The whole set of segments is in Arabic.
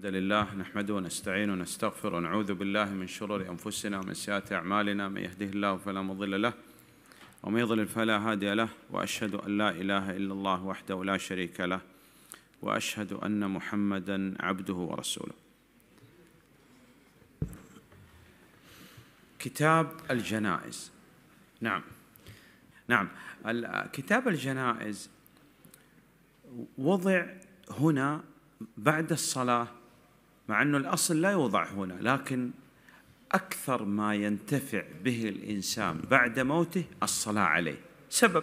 الحمد لله نحمده ونستعين ونستغفر ونعوذ بالله من شرور أنفسنا ومن سيئات أعمالنا من يهده الله فلا مضل له ومن يضلل فلا هادي له وأشهد أن لا إله إلا الله وحده لا شريك له وأشهد أن محمدا عبده ورسوله كتاب الجنائز نعم نعم كتاب الجنائز وضع هنا بعد الصلاه مع أنه الأصل لا يوضع هنا لكن أكثر ما ينتفع به الإنسان بعد موته الصلاة عليه سبب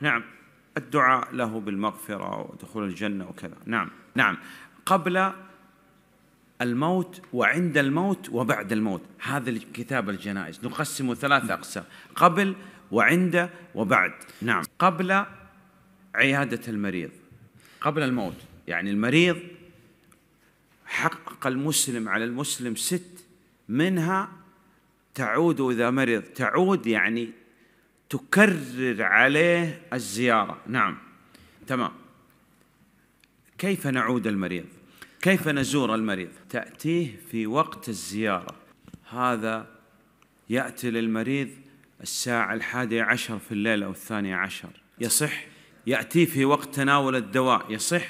نعم الدعاء له بالمغفرة ودخول الجنة وكذا نعم نعم قبل الموت وعند الموت وبعد الموت هذا الكتاب الجنائز نقسمه ثلاث أقسام قبل وعند وبعد نعم قبل عيادة المريض قبل الموت يعني المريض حقق المسلم على المسلم ست منها تعود إذا مرض تعود يعني تكرر عليه الزيارة نعم تمام كيف نعود المريض كيف نزور المريض تأتيه في وقت الزيارة هذا يأتي للمريض الساعة الحادية عشر في الليل أو الثانية عشر يصح ياتيه في وقت تناول الدواء يصح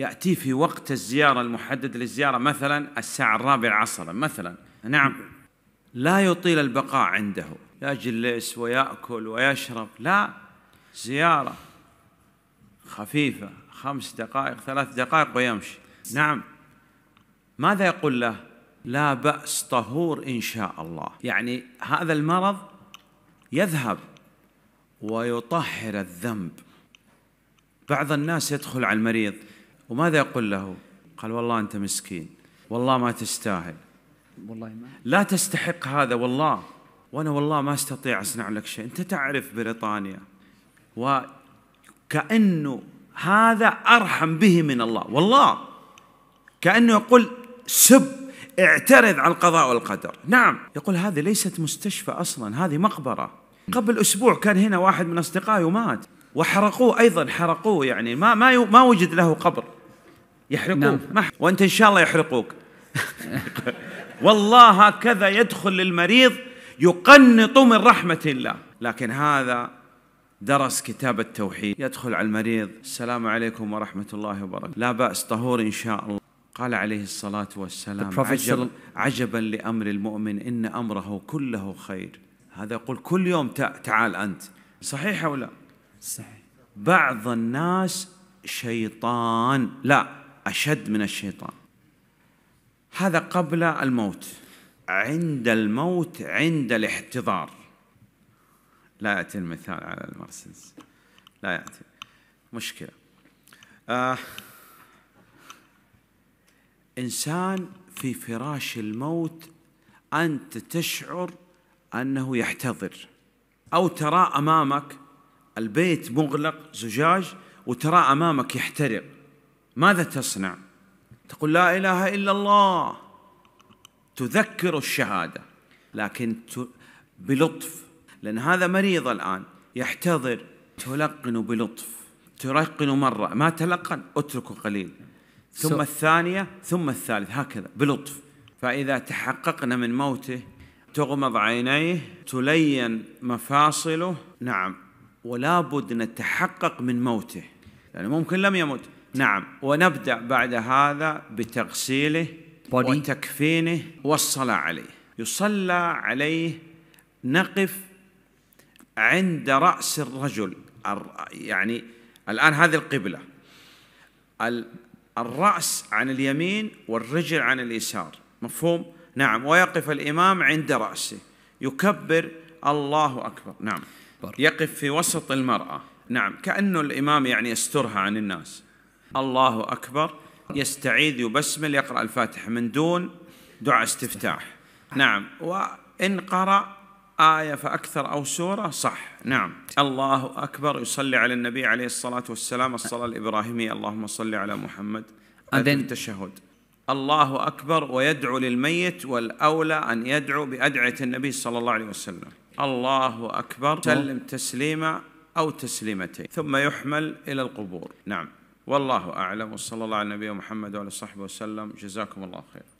يأتي في وقت الزيارة المحدد للزيارة مثلا الساعة الرابعة عصرا مثلا نعم لا يطيل البقاء عنده يجلس ويأكل ويشرب لا زيارة خفيفة خمس دقائق ثلاث دقائق ويمشي نعم ماذا يقول له لا بأس طهور إن شاء الله يعني هذا المرض يذهب ويطهر الذنب بعض الناس يدخل على المريض وماذا يقول له قال والله أنت مسكين والله ما تستاهل والله ما. لا تستحق هذا والله وأنا والله ما أستطيع أصنع لك شيء أنت تعرف بريطانيا وكأنه هذا أرحم به من الله والله كأنه يقول سب اعترض على القضاء والقدر نعم يقول هذه ليست مستشفى أصلا هذه مقبرة قبل أسبوع كان هنا واحد من أصدقائي ومات وحرقوه أيضا حرقوه يعني ما, ما, ما وجد له قبر يحرقوك نعم. حرق. وانت ان شاء الله يحرقوك والله هكذا يدخل للمريض يقنط من رحمه الله لكن هذا درس كتاب التوحيد يدخل على المريض السلام عليكم ورحمه الله وبركاته لا باس طهور ان شاء الله قال عليه الصلاه والسلام عجب عجبا لامر المؤمن ان امره كله خير هذا يقول كل يوم تعال انت صحيح او لا صحيح بعض الناس شيطان لا أشد من الشيطان هذا قبل الموت عند الموت عند الاحتضار لا يأتي المثال على المرسيدس لا يأتي مشكلة آه إنسان في فراش الموت أنت تشعر أنه يحتضر أو ترى أمامك البيت مغلق زجاج وترى أمامك يحترق ماذا تصنع تقول لا اله الا الله تذكر الشهاده لكن بلطف لان هذا مريض الان يحتضر تلقن بلطف تلقن مره ما تلقن اتركه قليل ثم الثانيه ثم الثالث هكذا بلطف فاذا تحققنا من موته تغمض عينيه تلين مفاصله نعم ولا بد نتحقق من موته لأنه يعني ممكن لم يمت نعم ونبدأ بعد هذا بتغسيله Body. وتكفينه والصلاة عليه يصلى عليه نقف عند رأس الرجل يعني الآن هذه القبلة الرأس عن اليمين والرجل عن اليسار مفهوم؟ نعم ويقف الإمام عند رأسه يكبر الله أكبر نعم يقف في وسط المرأة نعم كأنه الإمام يعني يسترها عن الناس الله أكبر يستعيذ يبسمل يقرأ الفاتحة من دون دعاء استفتاح نعم وإن قرأ آية فأكثر أو سورة صح نعم الله أكبر يصلي على النبي عليه الصلاة والسلام الصلاة الإبراهيمية اللهم صل على محمد أذن التشهد الله أكبر ويدعو للميت والأولى أن يدعو بأدعية النبي صلى الله عليه وسلم الله أكبر سلم تسليمة أو تسليمتين ثم يحمل إلى القبور نعم والله أعلم وصلى الله على نبينا محمد وعلى صحبه وسلم جزاكم الله خير